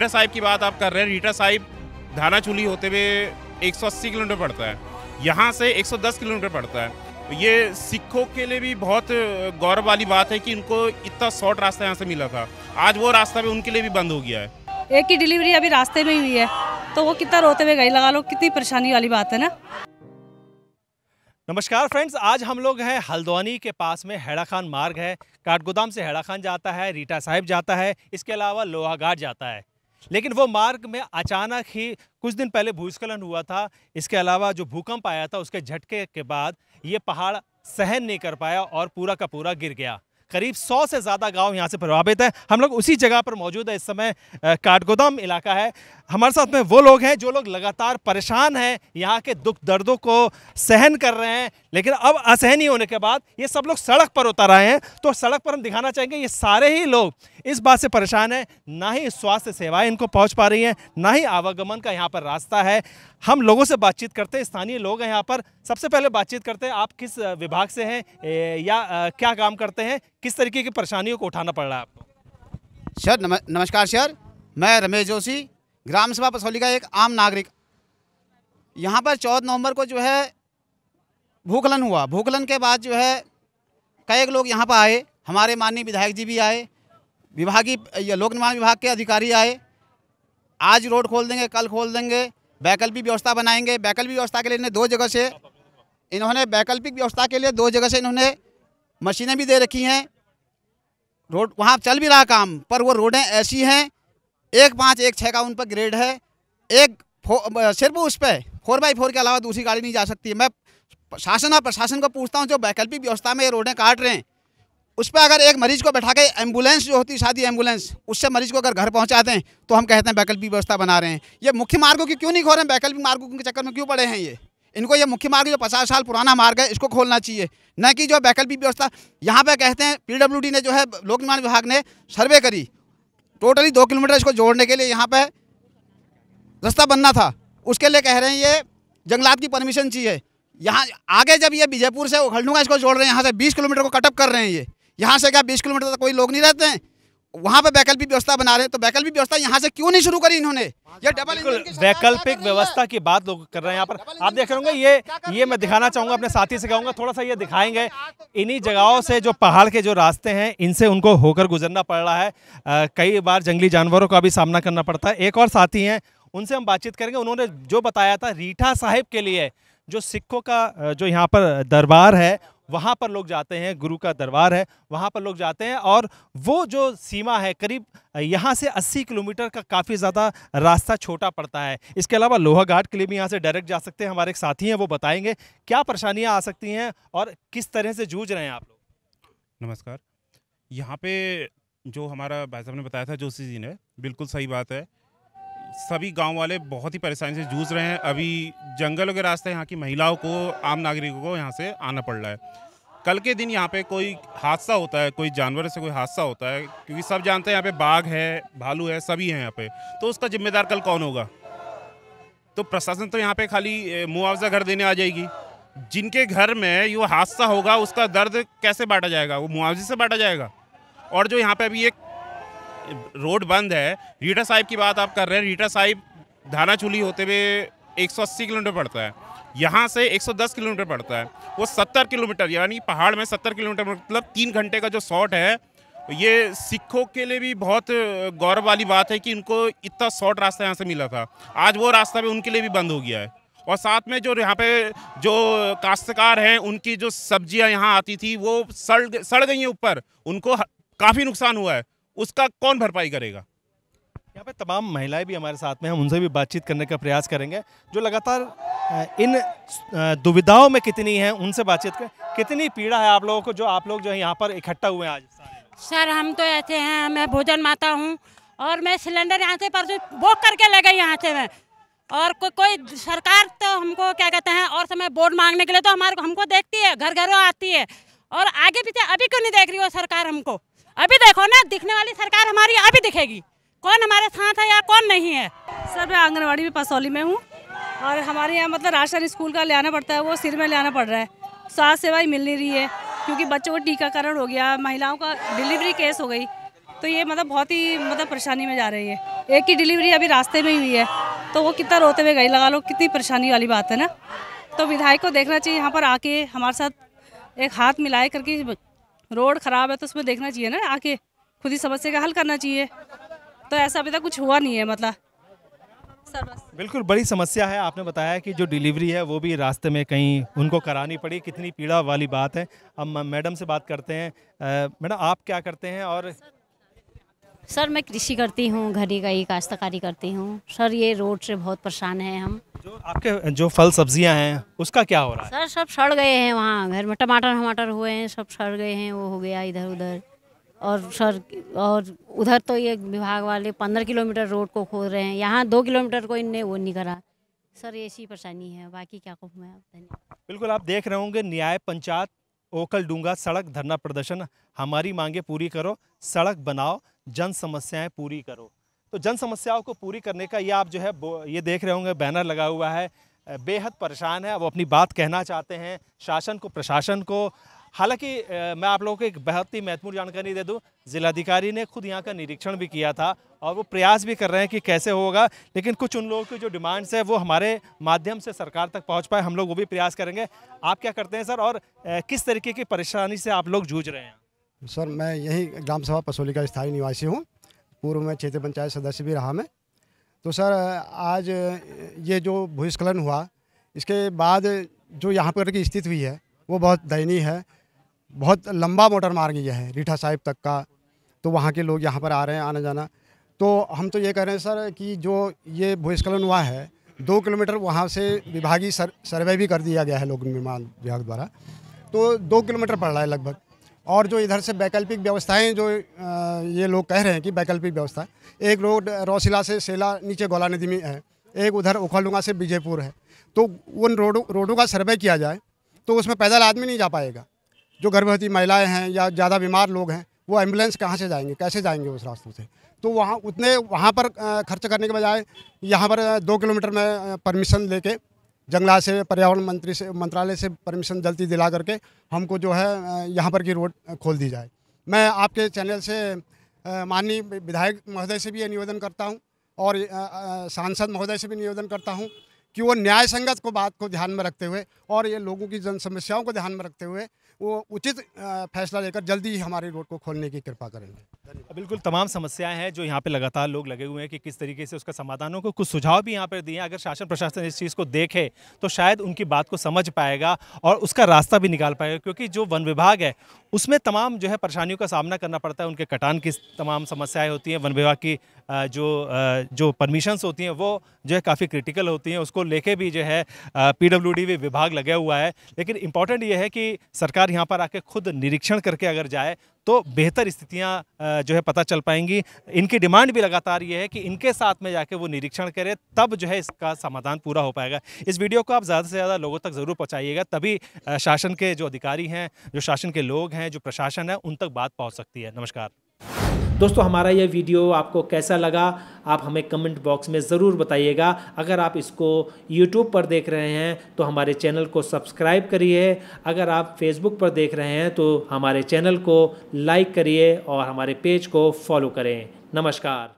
रीटा साहिब की बात आप कर रहे हैं रीटा साहिब धाना चूली होते हुए 180 किलोमीटर पड़ता है यहाँ से 110 किलोमीटर पड़ता है तो ये सिखों के लिए भी बहुत गौरव वाली बात है कि उनको इतना शॉर्ट रास्ता यहाँ से मिला था आज वो रास्ता भी उनके लिए भी बंद हो गया है एक की डिलीवरी अभी रास्ते में ही हुई है तो वो कितना रोते हुए गई लगा लो कितनी परेशानी वाली बात है ना नमस्कार फ्रेंड्स आज हम लोग हैं हल्द्वानी के पास में हैड़ा खान मार्ग है काठगोदाम से हैड़ा खान जाता है रीटा साहिब जाता है इसके अलावा लोहाघाट जाता है लेकिन वो मार्ग में अचानक ही कुछ दिन पहले भूस्खलन हुआ था इसके अलावा जो भूकंप आया था उसके झटके के बाद ये पहाड़ सहन नहीं कर पाया और पूरा का पूरा गिर गया करीब 100 से ज़्यादा गांव यहां से प्रभावित है हम लोग उसी जगह पर मौजूद है इस समय काठगोदाम इलाका है हमारे साथ में वो लोग हैं जो लोग लगातार परेशान हैं यहाँ के दुख दर्दों को सहन कर रहे हैं लेकिन अब असहनी होने के बाद ये सब लोग सड़क पर उतर आए हैं तो सड़क पर हम दिखाना चाहेंगे ये सारे ही लोग इस बात से परेशान हैं ना ही स्वास्थ्य सेवाएं इनको पहुंच पा रही हैं ना ही आवागमन का यहाँ पर रास्ता है हम लोगों से बातचीत करते हैं स्थानीय लोग हैं यहाँ पर सबसे पहले बातचीत करते हैं आप किस विभाग से हैं या क्या काम करते हैं किस तरीके की परेशानियों को उठाना पड़ रहा है आपको सर नमस्कार सर मैं रमेश जोशी ग्राम सभा पसौली का एक आम नागरिक यहाँ पर चौदह नवंबर को जो है भूखलन हुआ भूखलन के बाद जो है कई लोग यहाँ पर आए हमारे माननीय विधायक जी भी आए विभागीय लोक निर्माण विभाग के अधिकारी आए आज रोड खोल देंगे कल खोल देंगे वैकल्पिक व्यवस्था बनाएंगे वैकल्पिक व्यवस्था के लिए इन्हें दो जगह से इन्होंने वैकल्पिक व्यवस्था के लिए दो जगह से इन्होंने मशीनें भी दे रखी हैं रोड वहाँ चल भी रहा काम पर वो रोडें ऐसी हैं एक पाँच एक छः का उन पर ग्रेड है एक सिर्फ उस पर फोर बाई फोर के अलावा दूसरी गाड़ी नहीं जा सकती मैं शासन और प्रशासन को पूछता हूँ जो वैकल्पिक व्यवस्था में ये रोडें काट रहे हैं उस पर अगर एक मरीज को बैठा के एम्बुलेंस जो होती है शादी एम्बुलेंस उससे मरीज को अगर घर पहुँचाते हैं तो हम कहते हैं वैकल्पिक व्यवस्था बना रहे हैं ये मुख्य मार्गों की क्यों नहीं खोल रहे हैं वैकल्पिक मार्गों के चक्कर में क्यों पड़े हैं ये इनको ये मुख्य मार्ग जो पचास साल पुराना मार्ग है इसको खोलना चाहिए न कि जो वैकल्पिक व्यवस्था यहाँ पर कहते हैं पी ने जो है लोक निर्माण विभाग ने सर्वे करी टोटली दो किलोमीटर इसको जोड़ने के लिए यहाँ पे रास्ता बनना था उसके लिए कह रहे हैं ये जंगलात की परमिशन चाहिए यहाँ आगे जब ये विजयपुर से उखड़ूंगा इसको जोड़ रहे हैं यहाँ से बीस किलोमीटर को कटअप कर रहे हैं ये यहाँ से क्या बीस किलोमीटर तक कोई लोग नहीं रहते हैं वहाँ पे वैकल्पिक व्यवस्था बना रहे हैं तो वैकल्पिक व्यवस्था यहाँ से क्यों नहीं शुरू करी इन्होंने ये डबल वैकल्पिक व्यवस्था की बात लोग कर रहे हैं यहाँ पर आप देख रहे होंगे ये ये मैं दिखाना चाहूंगा अपने साथी से कहूंगा थोड़ा सा ये दिखाएंगे तो इन्हीं जगहों से जो पहाड़ के जो रास्ते हैं इनसे उनको होकर गुजरना पड़ रहा है कई बार जंगली जानवरों का भी सामना करना पड़ता है एक और साथी हैं उनसे हम बातचीत करेंगे उन्होंने जो बताया था रीठा साहिब के लिए जो सिखों का जो यहाँ पर दरबार है वहाँ पर लोग जाते हैं गुरु का दरबार है वहाँ पर लोग जाते हैं और वो जो सीमा है करीब यहाँ से 80 किलोमीटर का काफ़ी ज़्यादा रास्ता छोटा पड़ता है इसके अलावा लोहा घाट के लिए भी यहाँ से डायरेक्ट जा सकते हैं हमारे एक साथी हैं वो बताएंगे क्या परेशानियाँ आ सकती हैं और किस तरह से जूझ रहे हैं आप लोग नमस्कार यहाँ पे जो हमारा भाई साहब ने बताया था जोशी जी ने बिल्कुल सही बात है सभी गांव वाले बहुत ही परेशानी से जूझ रहे हैं अभी जंगलों के रास्ते यहाँ की महिलाओं को आम नागरिकों को यहाँ से आना पड़ रहा है कल के दिन यहाँ पे कोई हादसा होता है कोई जानवर से कोई हादसा होता है क्योंकि सब जानते हैं यहाँ पे बाघ है भालू है सभी हैं यहाँ पे तो उसका जिम्मेदार कल कौन होगा तो प्रशासन तो यहाँ पे खाली मुआवजा घर देने आ जाएगी जिनके घर में ये हादसा होगा उसका दर्द कैसे बांटा जाएगा वो मुआवजे से बांटा जाएगा और जो यहाँ पे अभी एक रोड बंद है रीटा साहिब की बात आप कर रहे हैं रीटा साहिब धाना चूली होते हुए 180 किलोमीटर पड़ता है यहाँ से 110 किलोमीटर पड़ता है वो 70 किलोमीटर यानी पहाड़ में 70 किलोमीटर मतलब तीन घंटे का जो शॉर्ट है ये सिखों के लिए भी बहुत गौरव वाली बात है कि इनको इतना शॉर्ट रास्ता यहाँ से मिला था आज वो रास्ता भी उनके लिए भी बंद हो गया है और साथ में जो यहाँ पे जो काश्तकार हैं उनकी जो सब्जियाँ यहाँ आती थी वो सड़ सड़ गई हैं ऊपर उनको काफ़ी नुकसान हुआ है उसका कौन भरपाई करेगा यहाँ पे तमाम महिलाएं भी हमारे साथ में हम उनसे भी बातचीत करने का प्रयास करेंगे जो लगातार इन दुविधाओं में कितनी हैं उनसे बातचीत कर कितनी पीड़ा है आप लोगों को जो आप लोग जो है यहाँ पर इकट्ठा हुए हैं आज सर हम तो ऐसे हैं मैं भोजन माता हूँ और मैं सिलेंडर यहाँ से परसों बुक करके ले गई यहाँ से मैं और को, कोई सरकार तो हमको क्या कहते हैं और समय बोर्ड मांगने के लिए तो हमारे हमको देखती है घर घरों आती है और आगे पीछे अभी क्यों नहीं देख रही हो सरकार हमको अभी देखो ना दिखने वाली सरकार हमारी अभी दिखेगी कौन हमारे साथ है या कौन नहीं है सर मैं आंगनबाड़ी में पसौली में हूँ और हमारे यहाँ मतलब राशन स्कूल का ले आना पड़ता है वो सिर में ले आना पड़ रहा है स्वास्थ्य ही मिल नहीं रही है क्योंकि बच्चों का टीकाकरण हो गया महिलाओं का डिलीवरी केस हो गई तो ये मतलब बहुत ही मतलब परेशानी में जा रही है एक की डिलीवरी अभी रास्ते में ही हुई है तो वो कितना रोते हुए गई लगा लो कितनी परेशानी वाली बात है ना तो विधायक को देखना चाहिए यहाँ पर आके हमारे साथ एक हाथ मिलाए करके रोड ख़राब है तो उसमें देखना चाहिए ना आके खुद ही समस्या का हल करना चाहिए तो ऐसा अभी तक कुछ हुआ नहीं है मतलब बिल्कुल बड़ी समस्या है आपने बताया कि जो डिलीवरी है वो भी रास्ते में कहीं उनको करानी पड़ी कितनी पीड़ा वाली बात है अब मैडम से बात करते हैं मैडम आप क्या करते हैं और सर मैं कृषि करती हूँ घड़ी का ही काश्तकारी करती हूँ सर ये रोड से बहुत परेशान है हम जो आपके जो फल सब्जियाँ हैं उसका क्या हो रहा है सर सब सड़ गए हैं वहाँ घर में टमाटर वमाटर हुए हैं सब सड़ गए हैं वो हो गया इधर उधर और सर और उधर तो ये विभाग वाले पंद्रह किलोमीटर रोड को खोद रहे हैं यहाँ दो किलोमीटर को इनने वो नहीं करा सर ऐसी परेशानी है बाकी क्या कहूँ मैं बिल्कुल आप देख रहे होंगे न्याय पंचायत ओकल डूंगा सड़क धरना प्रदर्शन हमारी मांगे पूरी करो सड़क बनाओ जन समस्याएं पूरी करो तो जन समस्याओं को पूरी करने का ये आप जो है ये देख रहे होंगे बैनर लगा हुआ है बेहद परेशान है वो अपनी बात कहना चाहते हैं शासन को प्रशासन को हालांकि मैं आप लोगों को एक बहुत ही महत्वपूर्ण जानकारी दे दूं जिलाधिकारी ने खुद यहाँ का निरीक्षण भी किया था और वो प्रयास भी कर रहे हैं कि कैसे होगा लेकिन कुछ उन लोगों की जो डिमांड्स है वो हमारे माध्यम से सरकार तक पहुँच पाए हम लोग वो भी प्रयास करेंगे आप क्या करते हैं सर और किस तरीके की परेशानी से आप लोग जूझ रहे हैं सर मैं यही ग्राम सभा पसोली का स्थायी निवासी हूँ पूर्व में क्षेत्र पंचायत सदस्य भी रहा मैं तो सर आज ये जो भूस्खलन हुआ इसके बाद जो यहाँ पर की स्थिति हुई है वो बहुत दयनीय है बहुत लंबा मोटर मार्ग यह है रीठा साहिब तक का तो वहाँ के लोग यहाँ पर आ रहे हैं आना जाना तो हम तो ये कह रहे हैं सर कि जो ये भूस्खलन हुआ है दो किलोमीटर वहाँ से विभागीय सर, सर्वे भी कर दिया गया है लोक निर्माण विभाग द्वारा तो दो किलोमीटर पड़ रहा है लगभग और जो इधर से वैकल्पिक व्यवस्थाएं जो ये लोग कह रहे हैं कि वैकल्पिक व्यवस्था एक रोड रौसिला से सेला नीचे गोला नदी में है एक उधर उखलडुंगा से विजयपुर है तो उन रोडों रोडों का सर्वे किया जाए तो उसमें पैदल आदमी नहीं जा पाएगा जो गर्भवती महिलाएं हैं या ज़्यादा बीमार लोग हैं वो एम्बुलेंस कहाँ से जाएंगे कैसे जाएंगे उस रास्तों से तो वहाँ उतने वहाँ पर खर्च करने के बजाय यहाँ पर दो किलोमीटर में परमिशन लेके जंगला से पर्यावरण मंत्री से मंत्रालय से परमिशन जल्दी दिला करके हमको जो है यहाँ पर की रोड खोल दी जाए मैं आपके चैनल से माननीय विधायक महोदय से भी ये निवेदन करता हूँ और सांसद महोदय से भी निवेदन करता हूँ कि वो न्याय संगत को बात को ध्यान में रखते हुए और ये लोगों की जन समस्याओं को ध्यान में रखते हुए वो उचित फैसला लेकर जल्दी ही हमारे रोड को खोलने की कृपा करेंगे बिल्कुल तमाम समस्याएं हैं जो यहाँ पे लगातार लोग लगे हुए हैं कि किस तरीके से उसका समाधान हो कुछ सुझाव भी यहाँ पर दिए हैं अगर शासन प्रशासन इस चीज़ को देखे तो शायद उनकी बात को समझ पाएगा और उसका रास्ता भी निकाल पाएगा क्योंकि जो वन विभाग है उसमें तमाम जो है परेशानियों का सामना करना पड़ता है उनके कटान की तमाम समस्याएं होती हैं वन विभाग की जो जो परमिशंस होती हैं वो जो है काफ़ी क्रिटिकल होती हैं उसको लेके भी जो है पीडब्ल्यूडी भी विभाग लगा हुआ है लेकिन इम्पॉर्टेंट ये है कि सरकार यहाँ पर आके खुद निरीक्षण करके अगर जाए तो बेहतर स्थितियां जो है पता चल पाएंगी इनकी डिमांड भी लगातार ये है कि इनके साथ में जाके वो निरीक्षण करें तब जो है इसका समाधान पूरा हो पाएगा इस वीडियो को आप ज़्यादा से ज़्यादा लोगों तक ज़रूर पहुँचाइएगा तभी शासन के जो अधिकारी हैं जो शासन के लोग हैं जो प्रशासन है उन तक बात पहुँच सकती है नमस्कार दोस्तों हमारा ये वीडियो आपको कैसा लगा आप हमें कमेंट बॉक्स में ज़रूर बताइएगा अगर आप इसको यूट्यूब पर देख रहे हैं तो हमारे चैनल को सब्सक्राइब करिए अगर आप फेसबुक पर देख रहे हैं तो हमारे चैनल को लाइक करिए और हमारे पेज को फॉलो करें नमस्कार